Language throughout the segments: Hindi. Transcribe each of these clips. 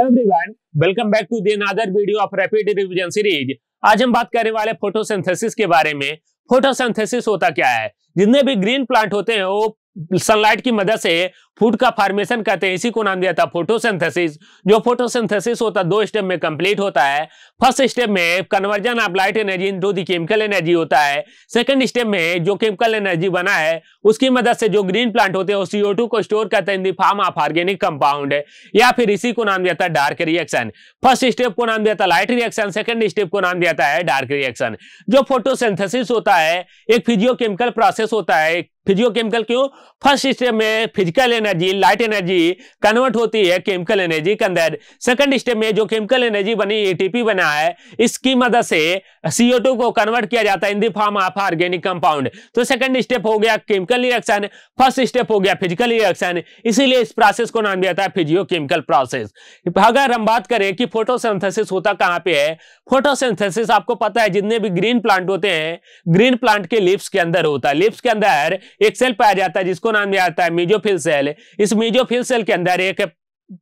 everyone welcome back to the another video of rapid revision series आज हम बात करने वाले फोटोसिंथेसिस के बारे में फोटोसिंथेसिस होता क्या है जितने भी ग्रीन प्लांट होते हैं वो सनलाइट की मदद से फूड का फार्मेशन करते हैं इसी को नाम दिया था फोटोसिंथेसिस जो फोटोसिंथेसिस होता दो स्टेप में कंप्लीट होता है फर्स्ट स्टेप में conversion of light energy into chemical energy होता है सेकंड स्टेप में जो केमिकल एनर्जी बना है उसकी मदद से जो ग्रीन प्लांट होते हैं सीओ टू को स्टोर करते हैं in form of organic compound या फिर इसी को नाम दिया था डार्क रिएक्शन फर्स्ट स्टेप को नाम दिया था लाइट रिएक्शन सेकेंड स्टेप को नाम दिया है डार्क रिएक्शन जो फोटोसेंथेसिस होता है एक फिजियोकेमिकल प्रोसेस होता है फिजियोकेमिकल क्यों फर्स्ट स्टेप में physical energy light energy convert होती है केमिकल एनर्जी के अंदर सेकंड स्टेप में जो केमिकल एनर्जी बनी एटीपी बना है इसकी मदद से सीओ को कन्वर्ट किया जाता है in the form of organic compound तो सेकंड स्टेप हो गया केमिकल रिएक्शन फर्स्ट स्टेप हो गया फिजिकल रिएक्शन इसीलिए इस प्रोसेस को नाम दिया जाता है फिजियो केमिकल प्रोसेस अगर हम बात करें कि फोटोसिंथेसिस होता कहाँ पे है फोटोसिंथेसिस आपको पता है जितने भी ग्रीन प्लांट होते हैं ग्रीन प्लांट के लिप्स के अंदर होता है लिप्स के अंदर एक सेल पाया जाता है जिसको नाम दिया जाता है मीजोफिल सेल इस मीजोफिल सेल के अंदर एक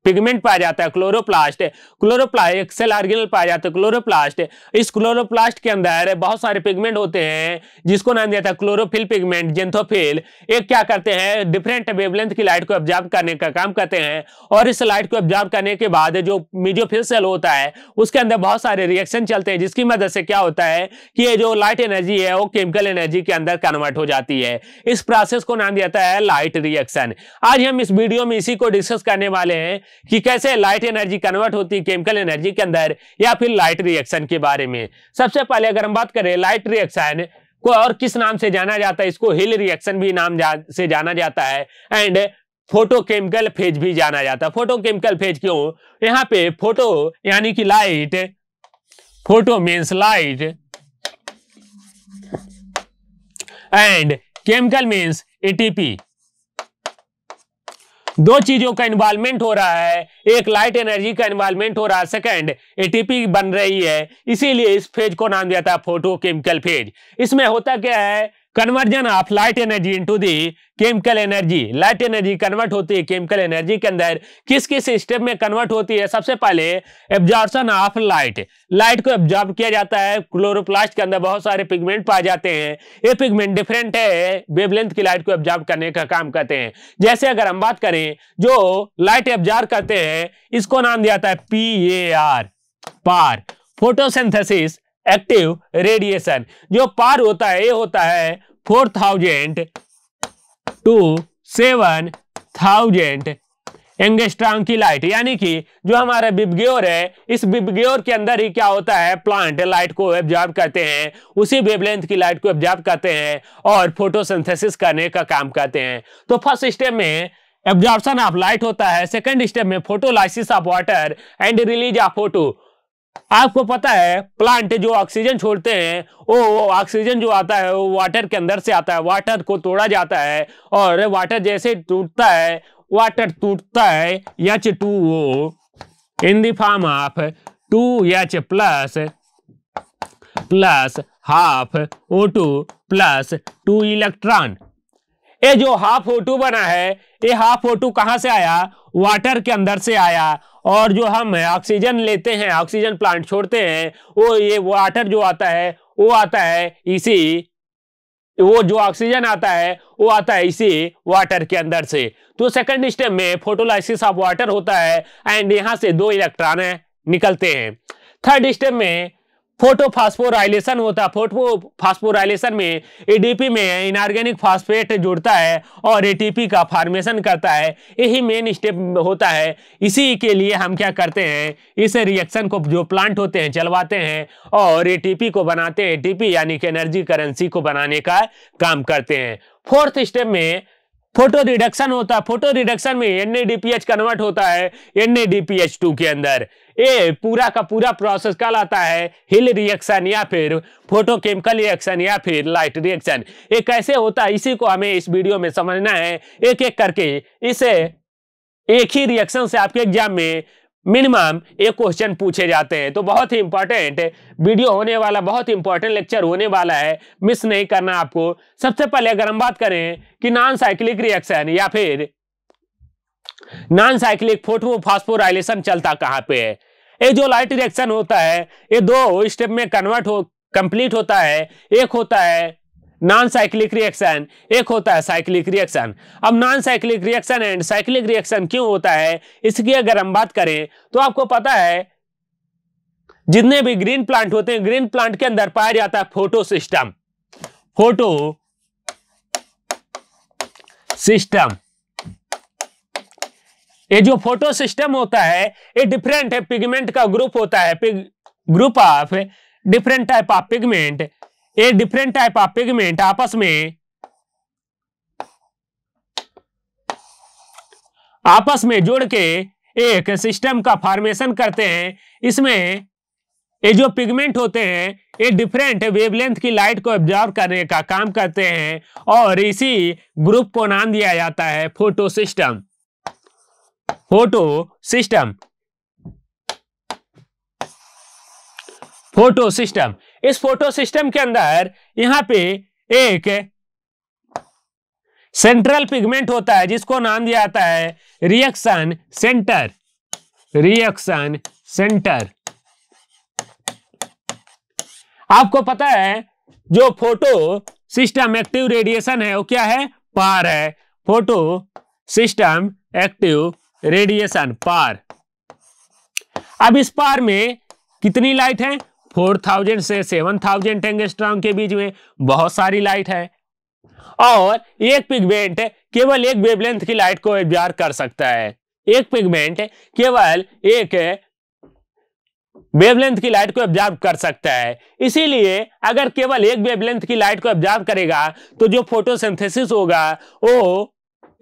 पिगमेंट पाया जाता है क्लोरोप्लास्ट क्लोरोप्लास्ट एक्सेल आर्गिनल पाया जाता है क्लोरोप्लास्ट इस क्लोरोप्लास्ट के अंदर बहुत सारे पिगमेंट होते हैं जिसको नाम दिया था है क्लोरोफिल पिगमेंट जेंथोफिल एक क्या करते हैं डिफरेंट वेवलेंथ की लाइट को ऑब्जर्व करने का काम करते हैं और इस लाइट को ऑब्जर्व करने के बाद जो मीजोफिल सेल होता है उसके अंदर बहुत सारे रिएक्शन चलते हैं जिसकी मदद से क्या होता है कि ये जो लाइट एनर्जी है वो केमिकल एनर्जी के अंदर कन्वर्ट हो जाती है इस प्रोसेस को नाम दिया जाता है लाइट रिएक्शन आज हम इस वीडियो में इसी को डिस्कस करने वाले हैं कि कैसे लाइट एनर्जी कन्वर्ट होती है केमिकल एनर्जी के अंदर या फिर लाइट रिएक्शन के बारे में सबसे पहले अगर हम बात करें लाइट रिएक्शन को और किस नाम से जाना जाता है इसको हिल रिएक्शन भी नाम जा, से जाना जाता है एंड फोटोकेमिकल फेज भी जाना जाता है फोटोकेमिकल फेज क्यों यहाँ पे फोटो यानी कि light photo means light and chemical means ATP दो चीजों का इन्वॉल्वमेंट हो रहा है एक लाइट एनर्जी का इन्वॉल्वमेंट हो रहा है सेकंड एटीपी बन रही है इसीलिए इस फेज को नाम दिया था फोटो केमिकल फेज इसमें होता क्या है conversion of light energy into the chemical energy light energy convert होती है केमिकल एनर्जी के अंदर किस किस स्टेप में कन्वर्ट होती है सबसे पहले एब्जॉर्प्शन ऑफ लाइट लाइट को एब्जॉर्ब किया जाता है क्लोरोप्लास्ट के अंदर बहुत सारे पिगमेंट पाए जाते हैं ये पिगमेंट डिफरेंट है वेवलेंथ की लाइट को एब्जॉर्ब करने का काम करते हैं जैसे अगर हम बात करें जो लाइट एब्जॉर्ब करते हैं इसको नाम दिया जाता है P A R PAR photosynthesis active radiation जो पार होता है ये होता है four thousand to seven thousand angstrom की लाइट यानी कि जो हमारा बिबग्योर है इस बिबग्योर के अंदर ही क्या होता है प्लांट लाइट को एब्जॉर्ब करते हैं उसी वेवलेंथ की लाइट को एब्जॉर्ब करते हैं और फोटोसिंथेसिस करने का काम करते हैं तो फर्स्ट स्टेप में एब्जॉर्प्शन ऑफ लाइट होता है सेकेंड स्टेप में photolysis of water and release of photo आपको पता है प्लांट जो ऑक्सीजन छोड़ते हैं वो ऑक्सीजन जो आता है वो वाटर के अंदर से आता है वाटर को तोड़ा जाता है और वाटर जैसे टूटता है वाटर टूटता है एच टू ओ इन दाम of two H plus plus half O two plus two electron ये जो हाफ ओ टू बना है ये हाफ ओ टू कहाँ से आया वाटर के अंदर से आया और जो हम ऑक्सीजन लेते हैं ऑक्सीजन प्लांट छोड़ते हैं वो ये वाटर जो आता है वो आता है इसी वो जो ऑक्सीजन आता है वो आता है इसी वाटर के अंदर से तो सेकंड स्टेप में फोटोलाइसिस ऑफ वाटर होता है एंड यहां से दो इलेक्ट्रॉन निकलते हैं थर्ड स्टेप में फोटोफास्फोराइलेशन होता है फास्फोराइलेशन में एडीपी में इनऑर्गेनिक फास्फेट जुड़ता है और एटीपी का फॉर्मेशन करता है यही मेन स्टेप होता है इसी के लिए हम क्या करते हैं इस रिएक्शन को जो प्लांट होते हैं चलवाते हैं और एटीपी को बनाते हैं एटीपी यानी कि एनर्जी करेंसी को बनाने का काम करते हैं फोर्थ स्टेप में फोटो रिडक्शन होता है फोटो रिडक्शन में एन कन्वर्ट होता है एन के अंदर ये पूरा का पूरा प्रोसेस कल आता है हिल रिएक्शन या फिर फोटोकेमिकल रिएक्शन या फिर लाइट रिएक्शन ये कैसे होता है इसी को हमें इस वीडियो में समझना है एक एक करके इसे एक ही रिएक्शन से आपके एग्जाम में मिनिमम एक क्वेश्चन पूछे जाते हैं तो बहुत ही इंपॉर्टेंट वीडियो होने वाला बहुत ही इंपॉर्टेंट लेक्चर होने वाला है मिस नहीं करना आपको सबसे पहले अगर हम बात करें कि नॉन साइक्लिक रिएक्शन या फिर नॉन साइक्लिक फोटो फास्फोराइलेशन चलता कहां पे है ये जो लाइट रिएक्शन होता है ये दो स्टेप में कन्वर्ट हो कंप्लीट होता है एक होता है नॉन साइक्लिक रिएक्शन एक होता है साइक्लिक रिएक्शन अब non cyclic reaction and cyclic reaction क्यों होता है इसकी अगर हम बात करें तो आपको पता है जितने भी ग्रीन प्लांट होते हैं ग्रीन प्लांट के अंदर पाया जाता है फोटो सिस्टम फोटो सिस्टम ये जो फोटो सिस्टम होता है ये डिफरेंट है पिगमेंट का ग्रुप होता है group of different type of pigment ये डिफरेंट टाइप ऑफ पिगमेंट आपस में आपस में जोड़ के एक सिस्टम का फॉर्मेशन करते हैं इसमें ये जो पिगमेंट होते हैं ये डिफरेंट वेवलेंथ की लाइट को ऑब्जॉर्व करने का काम करते हैं और इसी ग्रुप को नाम दिया जाता है photo system photo system photo system इस फोटो सिस्टम के अंदर यहां पे एक सेंट्रल पिगमेंट होता है जिसको नाम दिया जाता है रिएक्शन सेंटर रिएक्शन सेंटर आपको पता है जो फोटो सिस्टम एक्टिव रेडिएशन है वो क्या है पार है photo system active radiation PAR अब इस पार में कितनी लाइट है 4000 से 7000 एंगस्ट्रॉम के बीच में बहुत सारी लाइट है और एक पिगमेंट केवल एक वेवलेंथ की लाइट को एब्जॉर्व कर सकता है एक पिगमेंट केवल एक वेवलेंथ की लाइट को ऑब्जर्व कर सकता है इसीलिए अगर केवल एक वेवलेंथ की लाइट को ऑब्जर्व करेगा तो जो फोटोसिंथेसिस होगा वो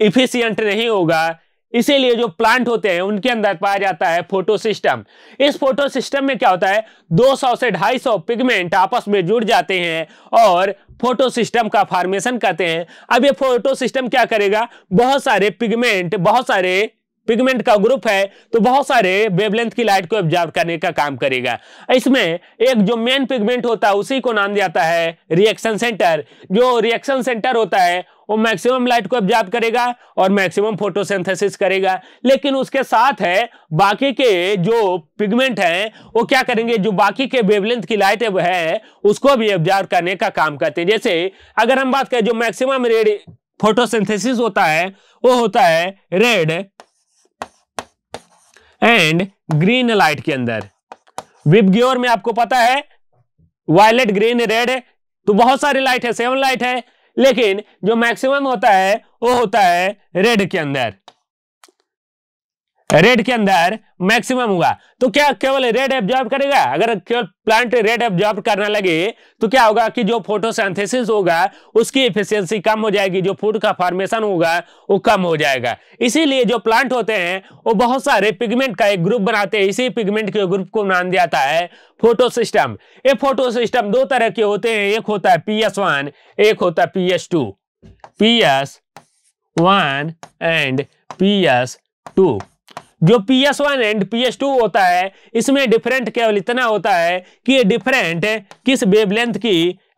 इफिशियंट नहीं होगा इसीलिए जो प्लांट होते हैं उनके अंदर पाया जाता है फोटो सिस्टम इस फोटो सिस्टम में क्या होता है 200 से 250 पिगमेंट आपस में जुड़ जाते हैं और फोटो सिस्टम का फॉर्मेशन करते हैं अब ये फोटो सिस्टम क्या करेगा बहुत सारे पिगमेंट बहुत सारे पिगमेंट का ग्रुप है तो बहुत सारे वेवलेंथ की लाइट को ऑब्जर्व करने का काम करेगा इसमें एक जो मेन पिगमेंट होता है उसी को नाम दिया जाता है रिएक्शन सेंटर जो रिएक्शन सेंटर होता है वो मैक्सिमम लाइट को एब्जॉर्ब करेगा और मैक्सिमम फोटोसिंथेसिस करेगा लेकिन उसके साथ है बाकी के जो पिगमेंट हैं वो क्या करेंगे जो बाकी के वेवलेंथ की लाइट है उसको भी एब्जॉर्ब करने का काम करते हैं जैसे अगर हम बात करें जो मैक्सिमम रेड फोटोसिंथेसिस होता है वो होता है रेड एंड ग्रीन लाइट के अंदर विबग्योर में आपको पता है वायलेट ग्रीन रेड तो बहुत सारी लाइट है सेवन लाइट है लेकिन जो मैक्सिमम होता है वो होता है रेड के अंदर रेड के अंदर मैक्सिमम हुआ तो क्या केवल रेड एब्जॉर्ब करेगा अगर केवल प्लांट रेड एब्जॉर्ब करने लगे तो क्या होगा कि जो फोटोसिंथेसिस होगा उसकी एफिशिएंसी कम हो जाएगी जो फूड का फॉर्मेशन होगा वो कम हो जाएगा इसीलिए जो प्लांट होते हैं वो बहुत सारे पिगमेंट का एक ग्रुप बनाते हैं इसी पिगमेंट के ग्रुप को नाम दिया जाता है फोटो सिस्टम ये फोटो सिस्टम दो तरह के होते हैं एक होता है पी वन एक होता है P S two one and P S two जो P S one and P S two होता है इसमें डिफरेंट केवल इतना होता है कि ये डिफरेंट किस वेवलेंथ की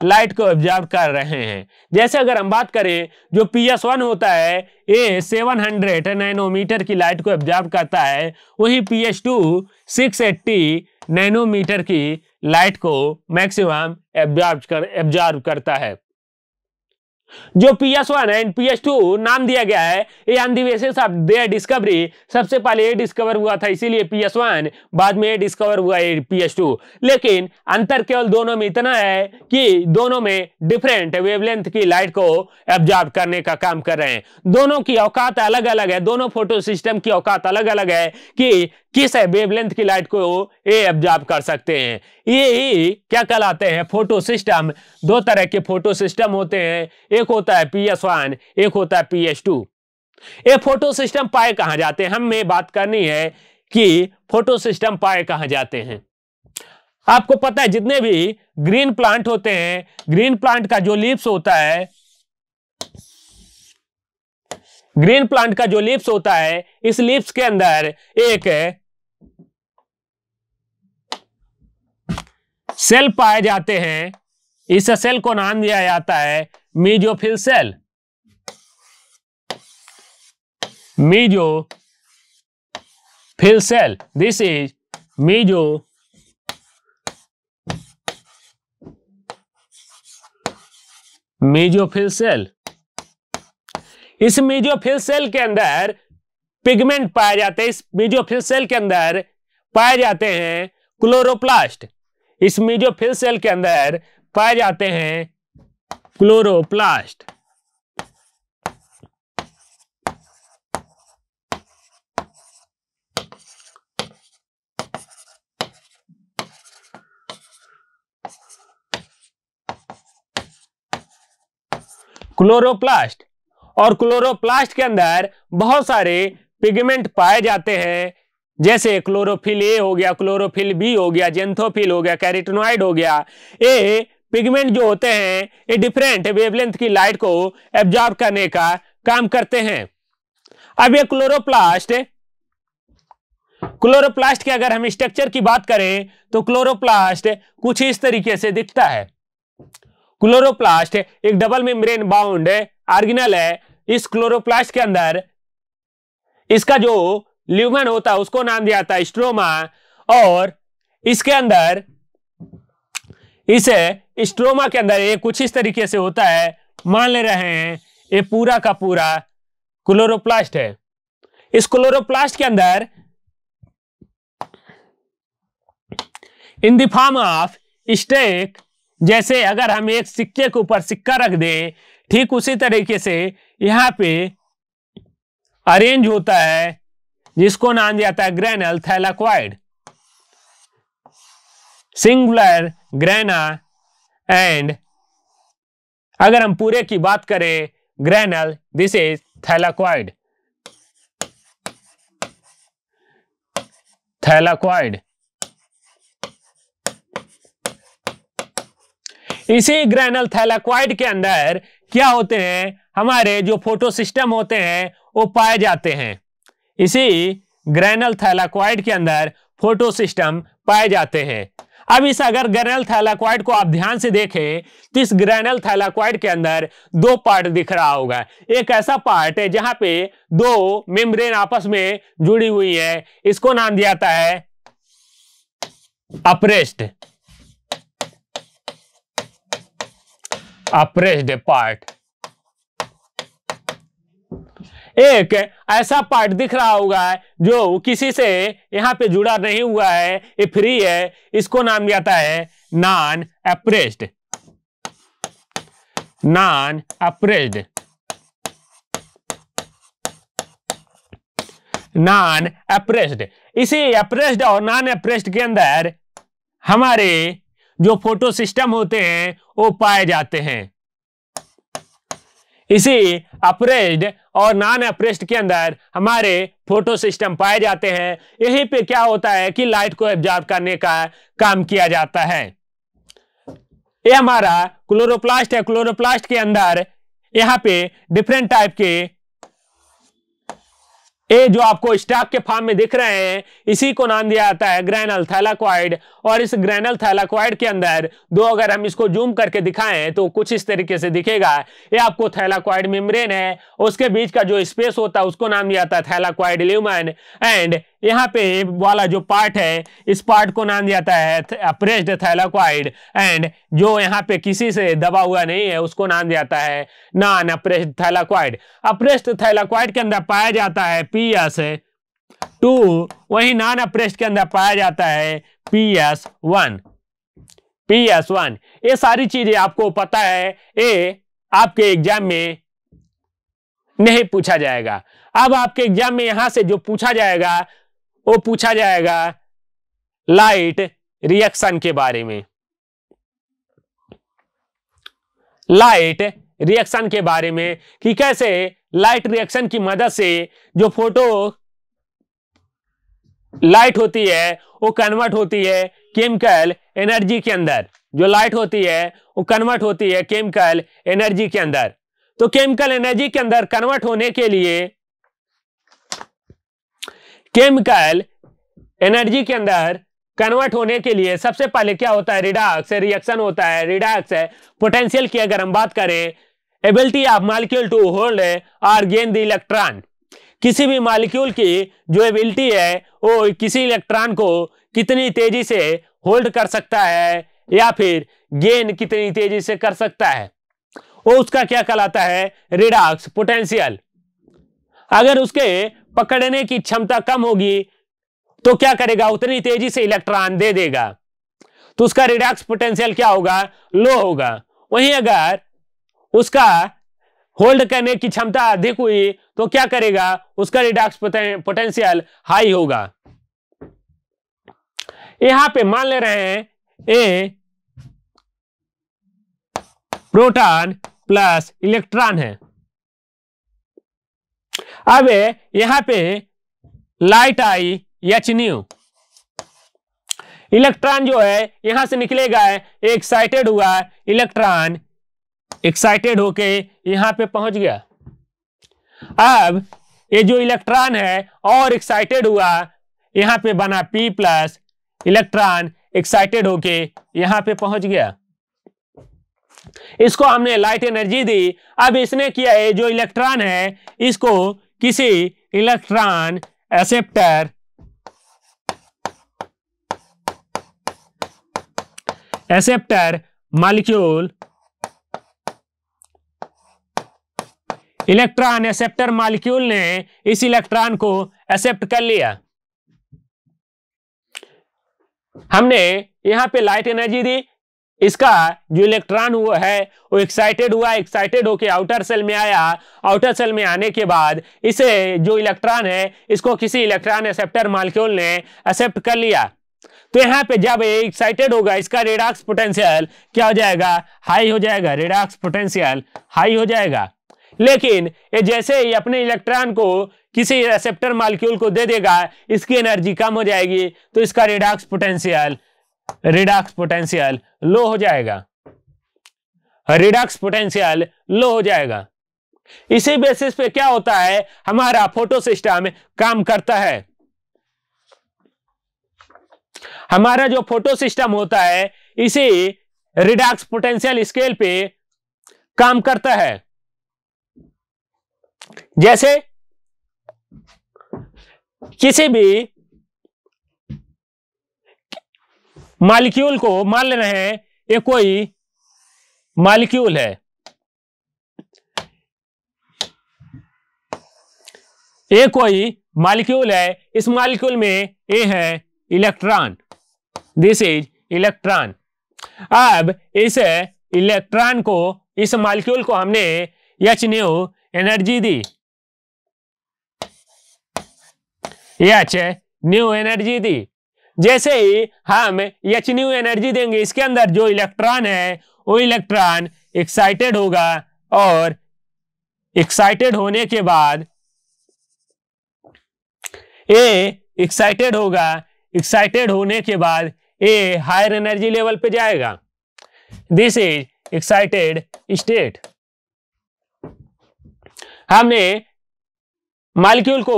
लाइट को ऑब्जर्व कर रहे हैं जैसे अगर हम बात करें जो पी एस वन होता है ये सेवन हंड्रेड नैनोमीटर की लाइट को ऑब्जर्व करता है वही P S two six eighty nanometre की लाइट को मैक्सिमम ऑब्जर्व कर एब्जॉर्व करता है जो P S one and P S two नाम दिया गया है ये on the basis of their discovery सबसे पहले ये डिस्कवर हुआ था इसीलिए पी एस वन बाद में ये डिस्कवर हुआ है पी एस टू लेकिन अंतर केवल दोनों में इतना है कि दोनों में डिफरेंट वेवलेंथ की लाइट को एब्जॉर्ब करने का काम कर रहे हैं दोनों की औकात अलग अलग है दोनों फोटो सिस्टम की औकात अलग अलग है कि किस है वेवलेंथ की लाइट को ये एब्जॉर्ब कर सकते हैं ये ही क्या कहलाते हैं फोटो सिस्टम दो तरह के फोटो सिस्टम होते हैं ये एक होता है पी एस वन एक होता है पी एस टू ये फोटो सिस्टम पाए कहा जाते हैं हमें बात करनी है कि फोटो सिस्टम पाए कहा जाते हैं आपको पता है जितने भी ग्रीन प्लांट होते हैं ग्रीन प्लांट का जो लीव्स होता है ग्रीन प्लांट का जो लीव्स होता है इस लीव्स के अंदर एक सेल पाए जाते हैं इस सेल को नाम दिया जाता है mesophyll cell phyll cell this is meso mesophyll cell इस मीजोफिल सेल के अंदर पिगमेंट पाए जाते हैं इस मीजोफिल सेल के अंदर पाए जाते हैं क्लोरोप्लास्ट इस मीजोफिल सेल के अंदर पाए जाते हैं क्लोरोप्लास्ट क्लोरोप्लास्ट और क्लोरोप्लास्ट के अंदर बहुत सारे पिगमेंट पाए जाते हैं जैसे क्लोरोफिल ए हो गया क्लोरोफिल बी हो गया जेंथोफिल हो गया कैरिटोनॉइड हो गया ये पिगमेंट जो होते हैं ये डिफरेंट वेवलेंथ की लाइट को एब्जॉर्ब करने का काम करते हैं अब ये क्लोरोप्लास्ट क्लोरोप्लास्ट के अगर हम स्ट्रक्चर की बात करें तो क्लोरोप्लास्ट कुछ इस तरीके से दिखता है क्लोरोप्लास्ट एक डबल मेम्ब्रेन बाउंड आर्गिनल है इस क्लोरोप्लास्ट के अंदर इसका जो ल्यूमन होता है उसको नाम दिया जाता है स्ट्रोमा और इसके अंदर इसे स्ट्रोमा के अंदर ये कुछ इस तरीके से होता है मान ले रहे हैं ये पूरा का पूरा क्लोरोप्लास्ट है इस क्लोरोप्लास्ट के अंदर in the form of stack जैसे अगर हम एक सिक्के के ऊपर सिक्का रख दें ठीक उसी तरीके से यहां पे अरेंज होता है जिसको नाम दिया जाता है granal thylakoid singular grana and अगर हम पूरे की बात करें granal this is thylakoid thylakoid इसी ग्रेनल थैलाक्वाइड के अंदर क्या होते हैं हमारे जो फोटो सिस्टम होते हैं वो पाए जाते हैं इसी ग्रेनल थैलाक्वाइड के अंदर फोटो सिस्टम पाए जाते हैं अब इस अगर ग्रेनल थैलाक्वाइड को आप ध्यान से देखें तो इस ग्रेनल थैलाक्वाइड के अंदर दो पार्ट दिख रहा होगा एक ऐसा पार्ट है जहां पे दो मेम्ब्रेन आपस में जुड़ी हुई है इसको नाम दिया जाता है अप्रेस्ड अप्रेस्ड पार्ट एक ऐसा पार्ट दिख रहा होगा जो किसी से यहाँ पे जुड़ा नहीं हुआ है ये फ्री है इसको नाम जाता है non appressed non appressed non appressed इसी अप्रेस्ड और नॉन अप्रेस्ड के अंदर हमारे जो फोटो सिस्टम होते हैं वो पाए जाते हैं इसी अप्रेस्ड और नॉन एप्रेस्ट के अंदर हमारे फोटो सिस्टम पाए जाते हैं यहीं पे क्या होता है कि लाइट को एब्जॉर्ब करने का काम किया जाता है ये हमारा क्लोरोप्लास्ट है क्लोरोप्लास्ट के अंदर यहाँ पे डिफरेंट टाइप के ए जो आपको स्टाक के फार्म में दिख रहे हैं इसी को नाम दिया जाता है ग्रैनल थैलाक्वाइड और इस ग्रैनल थैलाक्वाइड के अंदर दो अगर हम इसको जूम करके दिखाएं तो कुछ इस तरीके से दिखेगा ये आपको थैलाक्वाइड मेम्ब्रेन है उसके बीच का जो स्पेस होता है उसको नाम दिया जाता है थैलाक्वाइड ल्यूमन एंड यहाँ पे वाला जो पार्ट है इस पार्ट को नाम दिया जाता है प्रेस्ड थैलाक्वाइड एंड जो यहाँ पे किसी से दबा हुआ नहीं है उसको नाम दिया जाता है non appressed thylakoid appressed thylakoid के अंदर पाया जाता है पी एस टू वही नॉन अप्रेस्ड के अंदर पाया जाता है P S one P S one ये सारी चीजें आपको पता है ये आपके एग्जाम में नहीं पूछा जाएगा अब आपके एग्जाम में यहां से जो पूछा जाएगा वो पूछा जाएगा लाइट रिएक्शन के बारे में लाइट रिएक्शन के बारे में कि कैसे लाइट रिएक्शन की मदद से जो फोटो लाइट होती है वो कन्वर्ट होती है केमिकल एनर्जी के अंदर जो लाइट होती है वो कन्वर्ट होती है केमिकल एनर्जी के अंदर तो केमिकल एनर्जी के अंदर कन्वर्ट होने के लिए केमिकल एनर्जी के अंदर कन्वर्ट होने के लिए सबसे पहले क्या होता है रिडाक्स रिएक्शन होता है रिडाक्स है पोटेंशियल की अगर हम बात करें ability of molecule to hold और गेन द इलेक्ट्रॉन किसी भी मालिक्यूल की जो एबिलिटी है वो किसी इलेक्ट्रॉन को कितनी तेजी से होल्ड कर सकता है या फिर गेन कितनी तेजी से कर सकता है वो उसका क्या कहलाता है रिडाक्स पोटेंशियल अगर उसके पकड़ने की क्षमता कम होगी तो क्या करेगा उतनी तेजी से इलेक्ट्रॉन दे देगा तो उसका रिडक्स पोटेंशियल क्या होगा लो होगा वहीं अगर उसका होल्ड करने की क्षमता अधिक हुई तो क्या करेगा उसका रिडक्स पोटेंशियल हाई होगा यहां पे मान ले रहे हैं ए प्रोटॉन प्लस इलेक्ट्रॉन है अब यहां पे लाइट आई एच न्यू इलेक्ट्रॉन जो है यहां से निकलेगा एक्साइटेड हुआ इलेक्ट्रॉन एक्साइटेड होके यहां पे पहुंच गया अब ये जो इलेक्ट्रॉन है और एक्साइटेड हुआ यहां पे बना पी प्लस इलेक्ट्रॉन एक्साइटेड होके यहां पे पहुंच गया इसको हमने लाइट एनर्जी दी अब इसने किया है जो इलेक्ट्रॉन है इसको किसी electron acceptor acceptor molecule electron acceptor molecule ने इस इलेक्ट्रॉन को एक्सेप्ट कर लिया हमने यहां पे लाइट एनर्जी दी इसका जो इलेक्ट्रॉन हुआ है वो एक्साइटेड हुआ एक्साइटेड होकर आउटर सेल में आया आउटर सेल में आने के बाद इसे जो इलेक्ट्रॉन है इसको किसी इलेक्ट्रॉन एक्सेप्टर मालिक्यूल ने एक्सेप्ट कर लिया तो यहाँ पे जब एक्साइटेड होगा इसका रेडॉक्स पोटेंशियल क्या हो जाएगा हाई हो जाएगा रेडॉक्स पोटेंशियल हाई हो जाएगा लेकिन ये जैसे ही अपने इलेक्ट्रॉन को किसी रिसेप्टर मालिक्यूल को दे देगा इसकी एनर्जी कम हो जाएगी तो इसका redox potential redox potential low हो जाएगा रिडक्स पोटेंशियल लो हो जाएगा इसी बेसिस पे क्या होता है हमारा फोटो सिस्टम काम करता है हमारा जो फोटो सिस्टम होता है इसी रिडक्स पोटेंशियल स्केल पे काम करता है जैसे किसी भी मालिक्यूल को मान ले रहे हैं ये कोई मालिक्यूल है ये कोई मालिक्यूल है इस मालिक्यूल में ये है इलेक्ट्रॉन दिस इज इलेक्ट्रॉन अब इस इलेक्ट्रॉन को इस मालिक्यूल को हमने एच न्यू एनर्जी दी एच न्यू एनर्जी दी जैसे ही हम यच न्यू एनर्जी देंगे इसके अंदर जो इलेक्ट्रॉन है वो इलेक्ट्रॉन एक्साइटेड होगा और एक्साइटेड होने के बाद ए एक्साइटेड होगा एक्साइटेड होने के बाद ए हायर एनर्जी लेवल पे जाएगा दिस इज एक्साइटेड स्टेट हमने मालिक्यूल को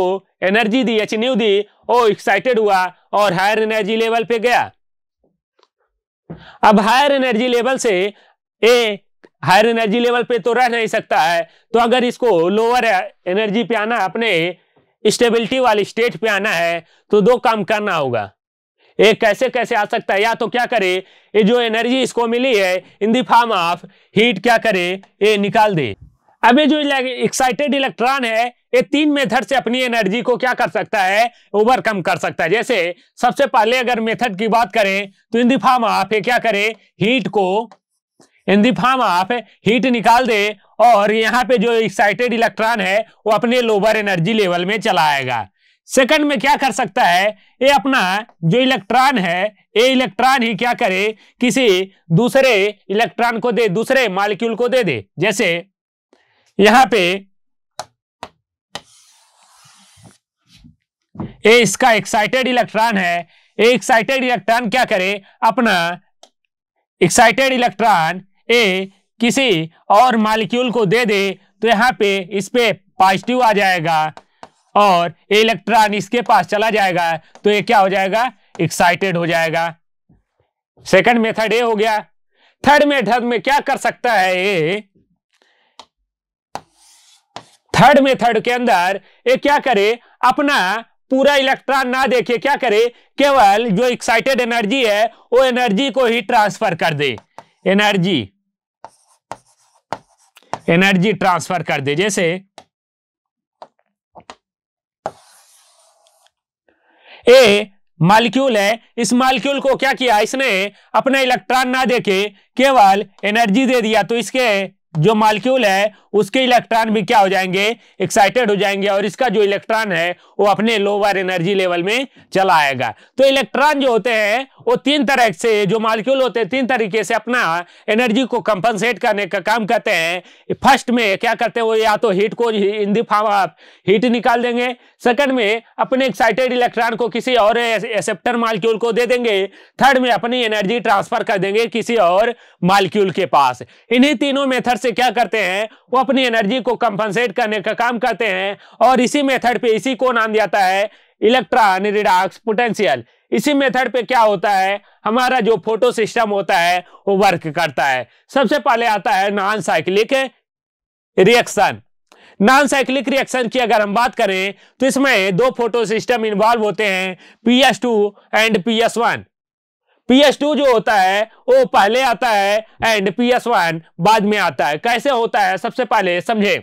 एनर्जी दी एच न्यू दी ओ एक्साइटेड हुआ और हायर एनर्जी लेवल पे गया अब हायर एनर्जी लेवल से ए हायर एनर्जी लेवल पे तो रह नहीं सकता है तो अगर इसको लोअर एनर्जी पे आना अपने स्टेबिलिटी वाली स्टेट पे आना है तो दो काम करना होगा एक कैसे कैसे आ सकता है या तो क्या करे ये जो एनर्जी इसको मिली है in the form of heat क्या करे ये निकाल दे अब ये जो एक्साइटेड इलेक्ट्रॉन है ये तीन मेथड से अपनी एनर्जी को क्या कर सकता है ओवरकम कर सकता है जैसे सबसे पहले अगर मेथड की बात करें तो इन आप क्या करें हीट को इन आप हीट निकाल दे और यहाँ पे जो एक्साइटेड इलेक्ट्रॉन है वो अपने लोअर एनर्जी लेवल में चला आएगा सेकंड में क्या कर सकता है ये अपना जो इलेक्ट्रॉन है ये इलेक्ट्रॉन ही क्या करे किसी दूसरे इलेक्ट्रॉन को दे दूसरे मालिक्यूल को दे दे जैसे यहाँ पे ए इसका एक्साइटेड इलेक्ट्रॉन है ए एक्साइटेड इलेक्ट्रॉन क्या करे अपना एक्साइटेड इलेक्ट्रॉन ए किसी और मालिक्यूल को दे दे तो यहाँ पे इस पे पॉजिटिव आ जाएगा और ए इलेक्ट्रॉन इसके पास चला जाएगा तो ये क्या हो जाएगा एक्साइटेड हो जाएगा सेकंड मेथड ए हो गया थर्ड मेथड में क्या कर सकता है ये थर्ड मेथड के अंदर ये क्या करे अपना पूरा इलेक्ट्रॉन ना देखे क्या करे केवल जो एक्साइटेड एनर्जी है वो एनर्जी को ही ट्रांसफर कर दे एनर्जी एनर्जी ट्रांसफर कर दे जैसे ए मालिक्यूल है इस मालिक्यूल को क्या किया इसने अपना इलेक्ट्रॉन ना देके केवल एनर्जी दे दिया तो इसके जो मालिक्यूल है उसके इलेक्ट्रॉन भी क्या हो जाएंगे एक्साइटेड हो जाएंगे और इसका जो इलेक्ट्रॉन है वो अपने लोअर एनर्जी लेवल में चला आएगा तो इलेक्ट्रॉन जो होते हैं वो तीन तरह से जो मालिक्यूल होते हैं तीन तरीके से अपना एनर्जी को कंपनसेट करने का काम करते हैं फर्स्ट में क्या करते हैं वो या तो हीट को in the form of heat निकाल देंगे सेकंड में अपने एक्साइटेड इलेक्ट्रॉन को किसी और एक्सेप्टर मालिक्यूल को दे देंगे थर्ड में अपनी एनर्जी ट्रांसफर कर देंगे किसी और मालिक्यूल के पास इन्हीं तीनों मेथड से क्या करते हैं वो अपनी एनर्जी को कंपनसेट करने का काम करते हैं और इसी मेथड पे इसी को नाम दिया जाता है इलेक्ट्रॉन रिडाक्स पोटेंशियल इसी मेथड पे क्या होता है हमारा जो फोटो सिस्टम होता है वो वर्क करता है सबसे पहले आता है non cyclic reaction non cyclic reaction की अगर हम बात करें तो इसमें दो फोटो सिस्टम इन्वॉल्व होते हैं S two and PS one PS two जो होता है वो पहले आता है एंड पीएस वन बाद में आता है कैसे होता है सबसे पहले समझे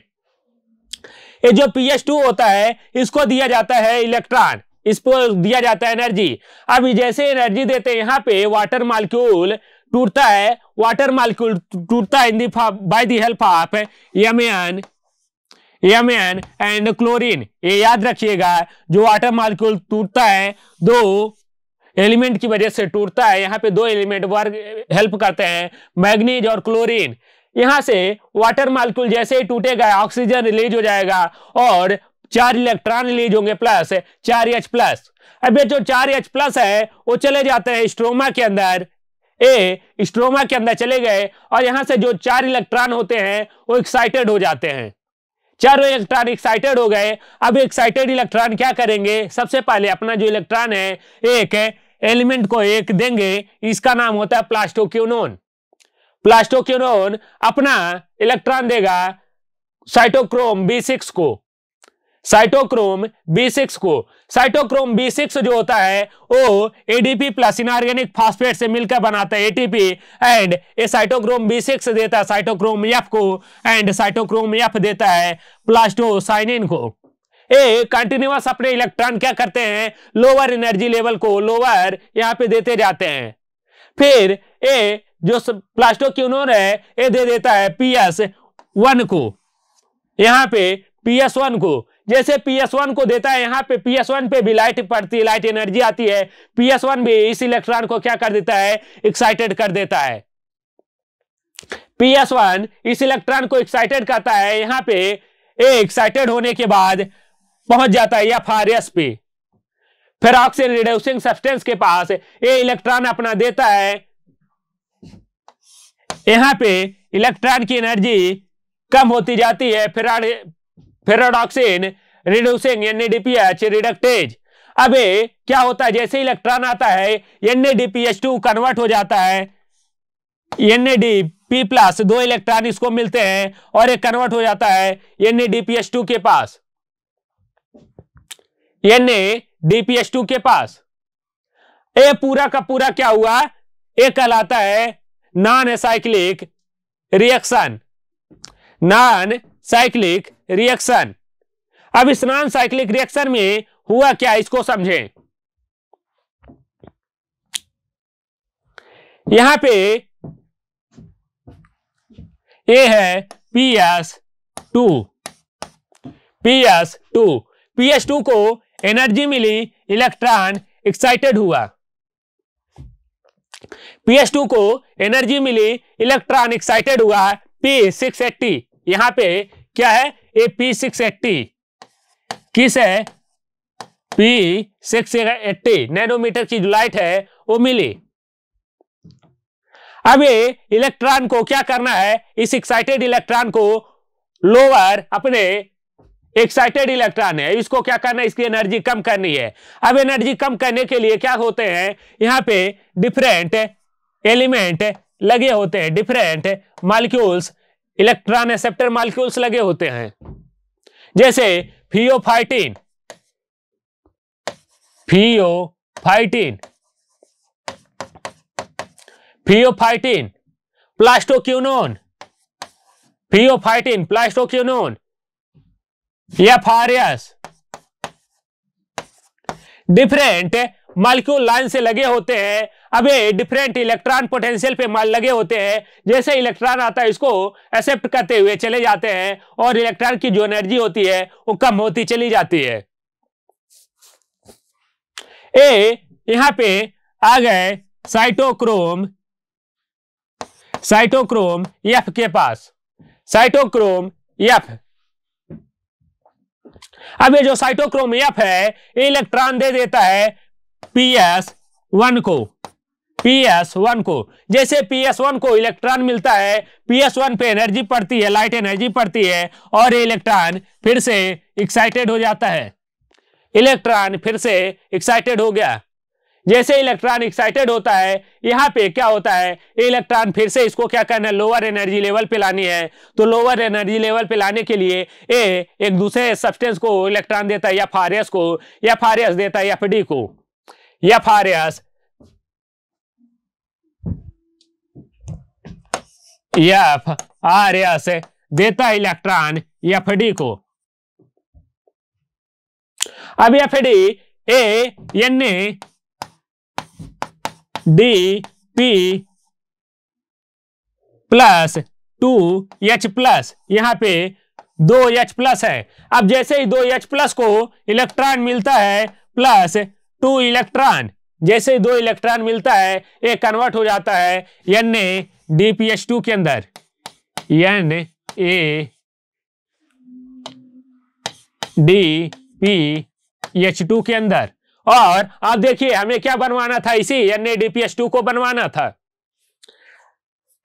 ये जो पीएस टू होता है इसको दिया जाता है इलेक्ट्रॉन इसको दिया जाता है एनर्जी अब जैसे एनर्जी देते हैं यहाँ पे वाटर मालिक्यूल टूटता है वाटर मालिक्यूल टूटता है by the help of M N M N and chlorine ये याद रखिएगा जो वाटर मालिक्यूल टूटता है दो एलिमेंट की वजह से टूटता है यहाँ पे दो एलिमेंट वर्ग हेल्प करते हैं मैग्नीज और क्लोरीन यहां से वाटर मालिक्यूल जैसे ही टूटेगा ऑक्सीजन रिलीज हो जाएगा और चार इलेक्ट्रॉन रिलीज होंगे प्लस चार एच प्लस अब ये जो चार एच प्लस है वो चले जाते हैं स्ट्रोमा के अंदर ए स्ट्रोमा के अंदर चले गए और यहां से जो चार इलेक्ट्रॉन होते हैं वो एक्साइटेड हो जाते हैं चारों इलेक्ट्रॉन एक्साइटेड हो गए अब एक्साइटेड इलेक्ट्रॉन क्या करेंगे सबसे पहले अपना जो इलेक्ट्रॉन है एक एलिमेंट को एक देंगे इसका नाम होता है प्लास्टोक्यूनोन प्लास्टोक्यूनोन अपना इलेक्ट्रॉन देगा साइटोक्रोम बी सिक्स को साइटोक्रोम बी सिक्स को साइटोक्रोम बी सिक्स जो होता है वो एडीपी प्लस इनऑर्गेनिक फास्फेट से मिलकर बनाता है एटीपी एंड ये साइटोक्रोम बी सिक्स देता है साइटोक्रोम एफ को एंड साइटोक्रोम एफ देता है प्लास्टोसाइनिन को ए कंटिन्यूस अपने इलेक्ट्रॉन क्या करते हैं लोअर एनर्जी लेवल को लोअर यहाँ पे देते जाते हैं फिर ए जो प्लास्टोक्यूनोन है ये दे देता है पीएस वन को यहाँ पे पीएस वन को जैसे वन को देता है यहाँ पे वन पे भी लाइट पड़ती है लाइट एनर्जी आती है वन भी इस इलेक्ट्रॉन को क्या कर देता है एक्साइटेड कर देता है वन इस इलेक्ट्रॉन को एक्साइटेड करता है यहाँ पे एक्साइटेड होने के बाद पहुंच जाता है एफ आर एस पे फिर ऑक्सीजन रिड्यूसिंग सब्सटेंस के पास ए इलेक्ट्रॉन अपना देता है यहाँ पे इलेक्ट्रॉन की एनर्जी कम होती जाती है फिर फेराडॉक्सिन रिड्यूसिंग एनएडीपीएच रिडक्टेज अबे क्या होता है जैसे इलेक्ट्रॉन आता है एनएडीपीएच टू कन्वर्ट हो जाता है एनएडी पी प्लस दो इलेक्ट्रॉन इसको मिलते हैं और एक कन्वर्ट हो जाता है एनएडीपीएच टू के पास एनएडीपीएच टू के पास ए पूरा का पूरा क्या हुआ कल कहलाता है non cyclic reaction non cyclic reaction अब इस नॉन साइक्लिक रिएक्शन में हुआ क्या इसको समझें यहां पे ये है P S two P S two P S two को एनर्जी मिली इलेक्ट्रॉन एक्साइटेड हुआ पी एस टू को एनर्जी मिली इलेक्ट्रॉन एक्साइटेड हुआ पी सिक्स एट्टी यहां पे क्या है ये पी सिक्स एट्टी किस है पी सिक्स एट्टी नैनोमीटर की जो लाइट है वो मिली अब ये इलेक्ट्रॉन को क्या करना है इस एक्साइटेड इलेक्ट्रॉन को लोअर अपने एक्साइटेड इलेक्ट्रॉन है इसको क्या करना है इसकी एनर्जी कम करनी है अब एनर्जी कम करने के लिए क्या होते हैं यहां पे डिफरेंट एलिमेंट लगे होते हैं different molecules electron acceptor molecules लगे होते हैं जैसे pheophytin pheo pheophytin plastoquinone pheophytin plastoquinone various different molecule line से लगे होते हैं अब ये डिफरेंट इलेक्ट्रॉन पोटेंशियल पे मान लगे होते हैं जैसे इलेक्ट्रॉन आता है इसको एक्सेप्ट करते हुए चले जाते हैं और इलेक्ट्रॉन की जो एनर्जी होती है वो कम होती चली जाती है ए यहां पे आ गए साइटोक्रोम साइटोक्रोम एफ के पास साइटोक्रोम एफ अब ये जो साइटोक्रोम एफ है ये इलेक्ट्रॉन दे देता है पीएस वन को पी एस वन को जैसे वन को इलेक्ट्रॉन मिलता है वन पे एनर्जी पड़ती है लाइट एनर्जी पड़ती है और ये इलेक्ट्रॉन फिर से एक्साइटेड हो जाता है इलेक्ट्रॉन फिर से एक्साइटेड हो गया जैसे इलेक्ट्रॉन एक्साइटेड होता है यहाँ पे क्या होता है इलेक्ट्रॉन फिर से इसको क्या करना है लोअर एनर्जी लेवल पे लानी है तो लोअर एनर्जी लेवल पे लाने के लिए ए एक दूसरे सब्सटेंस को इलेक्ट्रॉन देता है या फारियस को या फारियस देता है या डी को या फारियस एफ आर एस देता इलेक्ट्रॉन एफ डी को अब F D N A D P plus two H plus यहाँ पे दो एच प्लस है अब जैसे ही दो एच प्लस को इलेक्ट्रॉन मिलता है प्लस टू इलेक्ट्रॉन जैसे ही दो इलेक्ट्रॉन मिलता है एक कन्वर्ट हो जाता है एन ए डीपीएच टू के अंदर N A D P H two के अंदर और अब देखिए हमें क्या बनवाना था इसी N A D P H two को बनवाना था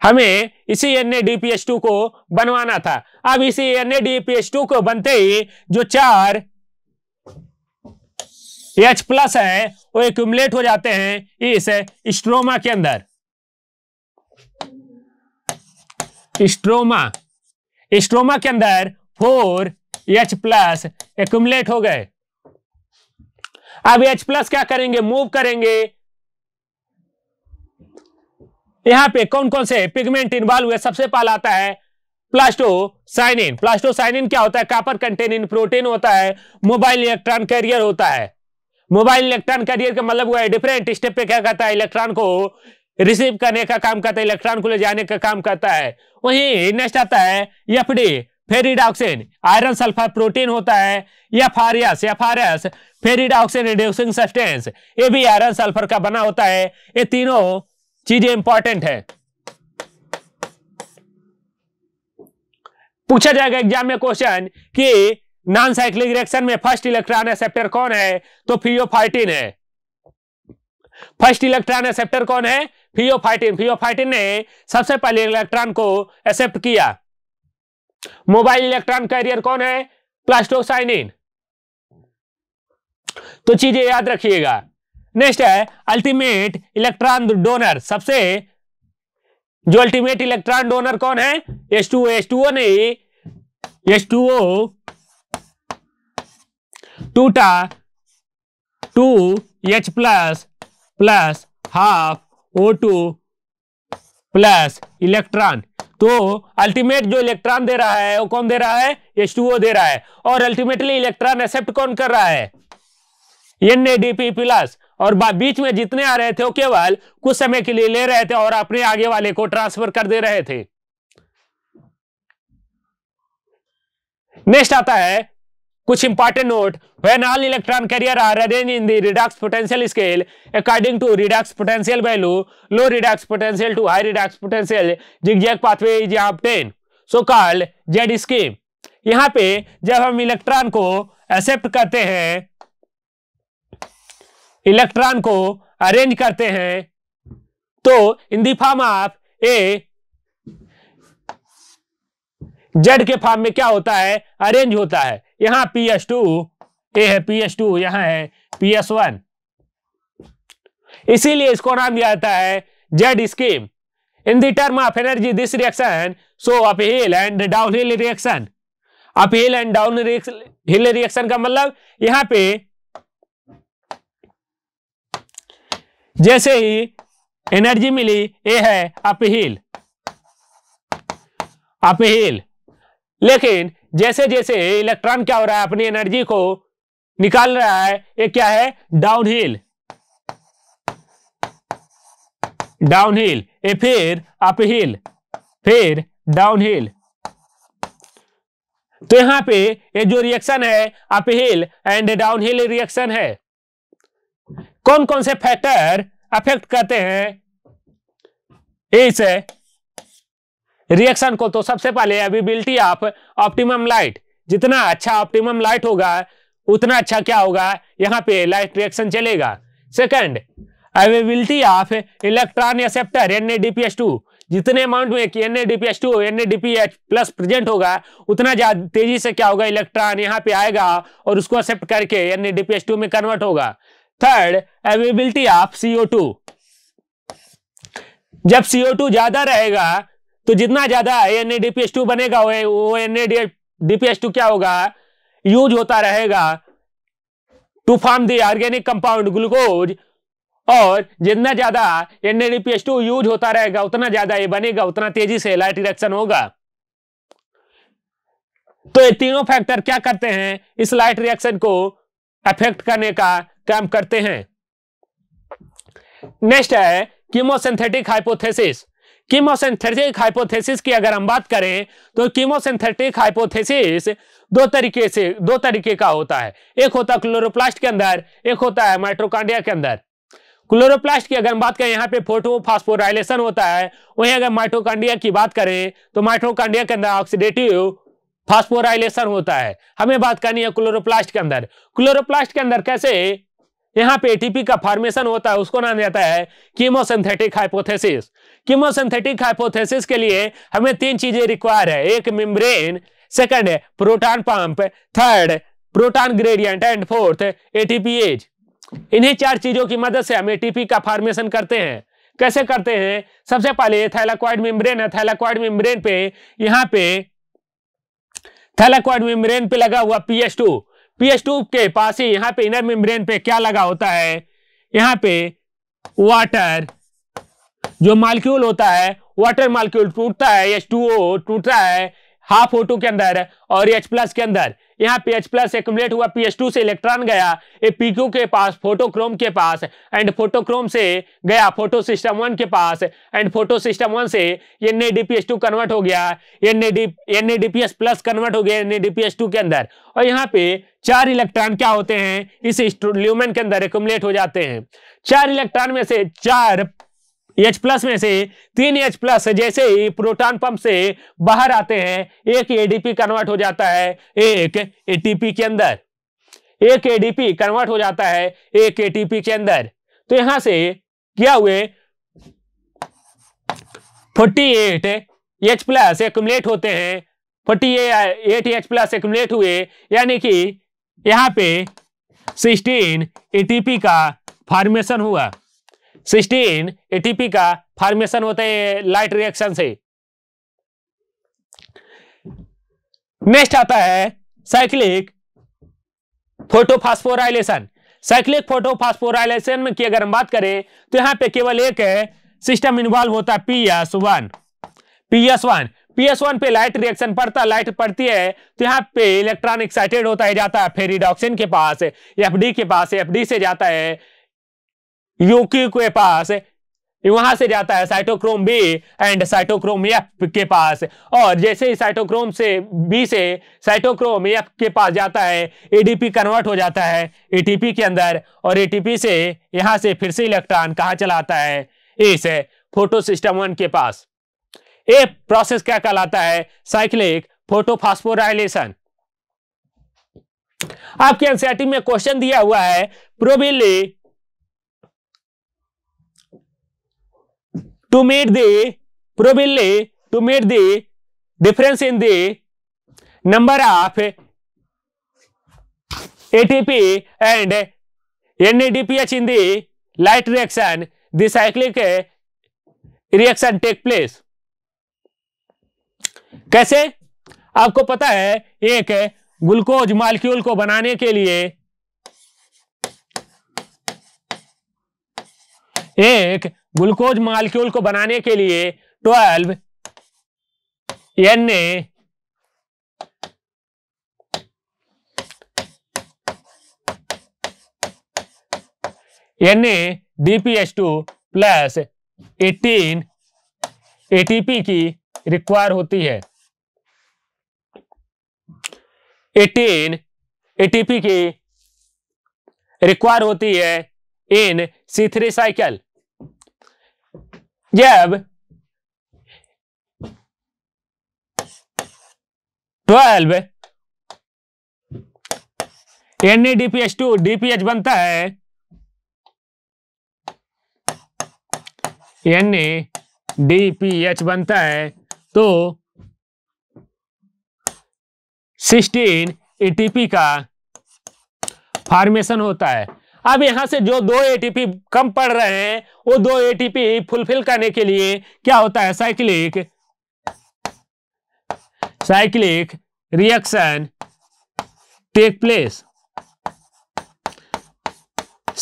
हमें इसी N A D P H two को बनवाना था अब इसी N A D P H two को बनते ही जो चार एच प्लस है वो एक्यूमलेट हो जाते हैं इस स्ट्रोमा के अंदर स्ट्रोमा स्ट्रोमा के अंदर फोर एच प्लस एक्यूमलेट हो गए अब एच प्लस क्या करेंगे मूव करेंगे यहां पे कौन कौन से पिगमेंट इन्वॉल्व हुए सबसे पहला आता है प्लास्टो साइनिन प्लास्टो साइनिन क्या होता है कापर कंटेन इन प्रोटीन होता है मोबाइल इलेक्ट्रॉन कैरियर होता है मोबाइल इलेक्ट्रॉन कैरियर का मतलब हुआ है डिफरेंट स्टेप पे क्या कहता है इलेक्ट्रॉन को रिसीव करने का काम करता है इलेक्ट्रॉन को ले जाने का काम करता है वही नेक्स्ट आता है F D ferredoxin iron sulphur protein होता है F R S F R S ferredoxin reducing substance ये भी आयरन सल्फर का बना होता है ये तीनों चीजें इंपॉर्टेंट है पूछा जाएगा एग्जाम में क्वेश्चन कि नॉन साइक्लिक रिएक्शन में फर्स्ट इलेक्ट्रॉन एक्सेप्टर कौन है तो फियोफाइटिन है फर्स्ट इलेक्ट्रॉन एक्सेप्टर कौन है फियोफाइटिन फियोफाइटिन ने सबसे पहले इलेक्ट्रॉन को एक्सेप्ट किया मोबाइल इलेक्ट्रॉन कैरियर कौन है प्लास्टोसाइनिन तो चीजें याद रखिएगा नेक्स्ट है अल्टीमेट इलेक्ट्रॉन डोनर सबसे जो अल्टीमेट इलेक्ट्रॉन डोनर कौन है S two S two O नहीं एस टू ओ टूटा two H plus plus half O two plus electron तो अल्टीमेट जो इलेक्ट्रॉन दे रहा है वो कौन दे रहा है एच टू ओ दे रहा है और अल्टीमेटली इलेक्ट्रॉन एक्सेप्ट कौन कर रहा है N A D P plus और बीच में जितने आ रहे थे वो केवल कुछ समय के लिए ले रहे थे और अपने आगे वाले को ट्रांसफर कर दे रहे थे नेक्स्ट आता है कुछ important note when all electron carrier are arrange in the redox potential scale according to redox potential value low redox potential to high redox potential zigzag pathway is obtain so called Z scheme यहां पे जब हम इलेक्ट्रॉन को एक्सेप्ट करते हैं इलेक्ट्रॉन को अरेंज करते हैं तो in the form of A Z के फॉर्म में क्या होता है अरेंज होता है यहां पी एस टू ए है पी एस टू यहां है पी एस वन इसीलिए इसको नाम दिया जाता है Z scheme in the term of energy this reaction so uphill and down hill reaction uphill and down hill reaction का मतलब यहां पे जैसे ही एनर्जी मिली ए है अपहिल अपहिल लेकिन जैसे जैसे इलेक्ट्रॉन क्या हो रहा है अपनी एनर्जी को निकाल रहा है ये क्या है डाउनहिल डाउनहिल ये फिर अपहिल फिर डाउनहिल तो यहां पे ये जो रिएक्शन है अपहिल एंड डाउनहिल रिएक्शन है कौन कौन से फैक्टर अफेक्ट करते हैं इस रिएक्शन को तो सबसे पहले एबिलिटी ऑफ ऑप्टिमम लाइट जितना अच्छा ऑप्टिमम लाइट होगा उतना अच्छा क्या होगा यहाँ पे लाइट रिएक्शन चलेगा second availability of electron acceptor N जितने अमाउंट में कि एन ए प्लस प्रेजेंट होगा उतना ज्यादा तेजी से क्या होगा इलेक्ट्रॉन यहाँ पे आएगा और उसको एक्सेप्ट करके एन में कन्वर्ट होगा थर्ड अवेबिलिटी ऑफ सीओ जब सीओ ज्यादा रहेगा तो जितना ज्यादा एन ए डीपीएस टू बनेगा वो एन ए डीपीएस टू क्या होगा यूज होता रहेगा to form the organic compound glucose और जितना ज्यादा N A DPS two use होता रहेगा उतना ज्यादा ये बनेगा उतना तेजी से लाइट रिएक्शन होगा तो ये तीनों फैक्टर क्या करते हैं इस लाइट रिएक्शन को अफेक्ट करने का काम करते हैं नेक्स्ट है कीमोसिंथेटिक हाइपोथेसिस कीमोसेंथेटिक हाइपोथेसिस की अगर हम बात करें तो कीमोसेंथेटिक हाइपोथेसिस दो तरीके से दो तरीके का होता है एक होता है क्लोरोप्लास्ट के अंदर एक होता है माइट्रोकांडिया के अंदर क्लोरोप्लास्ट की अगर हम बात करें यहाँ पे फोटोफास्फोराइलेशन होता है वहीं अगर माइट्रोकांडिया की बात करें तो माइट्रोकांडिया के अंदर ऑक्सीडेटिव फास्फोराइलेशन होता है हमें बात करनी है क्लोरोप्लास्ट के अंदर क्लोरोप्लास्ट के अंदर कैसे यहां पे एटीपी का फॉर्मेशन होता है उसको नाम जाता है कीमोसिंथेटिक हाइपोथेसिस कीमोसिंथेटिक हाइपोथेसिस के लिए हमें तीन चीजें रिक्वायर है एक membrane second proton pump third proton gradient and fourth ATPase इन्हीं चार चीजों की मदद से हम एटीपी का फॉर्मेशन करते हैं कैसे करते हैं सबसे पहले थैलाकॉइड मेम्ब्रेन है थैलाकॉइड मेम्ब्रेन पे यहां पे थैलाकॉइड मेम्ब्रेन पे लगा हुआ पीएच टू पीएच टू के पास ही यहां पे इनर मेम्ब्रेन पे क्या लगा होता है यहां पे वाटर जो मालिक्यूल होता है वाटर मालिक्यूल टूटता है एच टू ओ टूटता है हाफ ओ टू के अंदर और एच प्लस के अंदर यहाँ पी एच प्लस एकट हुआ पी एच टू से इलेक्ट्रॉन गया ए पी क्यू के पास फोटोक्रोम के पास एंड फोटोक्रोम से गया फोटो सिस्टम वन के पास एंड फोटो सिस्टम वन से N A D P H two convert हो गया N A D N A D P S plus convert हो गया N A D P H two के अंदर और यहाँ पे चार इलेक्ट्रॉन क्या होते हैं इस ल्यूमेन के अंदर एकट हो जाते हैं चार इलेक्ट्रॉन में से चार एच प्लस में से तीन एच प्लस जैसे ही प्रोटॉन पंप से बाहर आते हैं एक एडीपी कन्वर्ट हो जाता है एक एटीपी के अंदर एक एडीपी कन्वर्ट हो जाता है एक एटीपी के अंदर तो यहां से क्या हुए 48 एच प्लस एकुमलेट होते हैं 48 एट एच प्लस एकुमलेट हुए यानी कि यहां पे 16 एटीपी का फॉर्मेशन हुआ सिस्टीन एटीपी का फॉर्मेशन होता है लाइट रिएक्शन से नेक्स्ट आता है साइक्लिक फोटोफास्फोराइलेशन साइक्लिक फोटोफास्फोराइलेशन में की अगर हम बात करें तो यहां पे केवल एक सिस्टम इन्वॉल्व होता है PS one PS one PS one पे लाइट रिएक्शन पड़ता लाइट पड़ती है तो यहाँ पे इलेक्ट्रॉन एक्साइटेड होता है जाता है फेरिडॉक्सिन के पास एफडी के पास एफ डी से जाता है यूकी के पास वहां से जाता है cytochrome B and cytochrome F के पास और जैसे ही साइटोक्रोम से बी से साइटोक्रोम एफ के पास जाता है एडीपी कन्वर्ट हो जाता है एटीपी के अंदर और एटीपी से यहां से फिर से इलेक्ट्रॉन कहा चला आता है इस फोटो सिस्टम वन के पास ये प्रोसेस क्या कहलाता है साइक्लिक फोटोफास्फोराइलेशन आपके एनसीआरटी में क्वेश्चन दिया हुआ है प्रोबिली to meet the probability to meet the difference in the number of ATP and NADPH in the light reaction the cyclic reaction take place कैसे आपको पता है एक ग्लूकोज मॉलिक्यूल को बनाने के लिए एक ग्लूकोज मालिक्यूल को बनाने के लिए twelve N A N A DPH two plus eighteen ATP की रिक्वायर होती है एटीन एटीपी की रिक्वायर होती है इन सी थ्री साइकिल जब twelve N A DPH two DPH बनता है एन ए डीपीएच बनता है तो सिक्सटीन एटीपी का फॉर्मेशन होता है अब यहां से जो दो एटीपी कम पड़ रहे हैं वो दो एटीपी फुलफिल करने के लिए क्या होता है cyclic cyclic reaction take place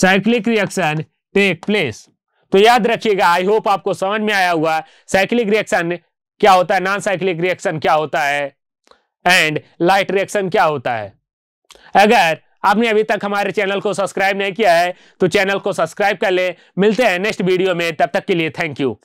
cyclic reaction take place तो याद रखिएगा आई होप आपको समझ में आया हुआ साइक्लिक रिएक्शन क्या होता है नॉन साइक्लिक रिएक्शन क्या होता है एंड लाइट रिएक्शन क्या होता है अगर आपने अभी तक हमारे चैनल को सब्सक्राइब नहीं किया है तो चैनल को सब्सक्राइब कर ले मिलते हैं नेक्स्ट वीडियो में तब तक के लिए थैंक यू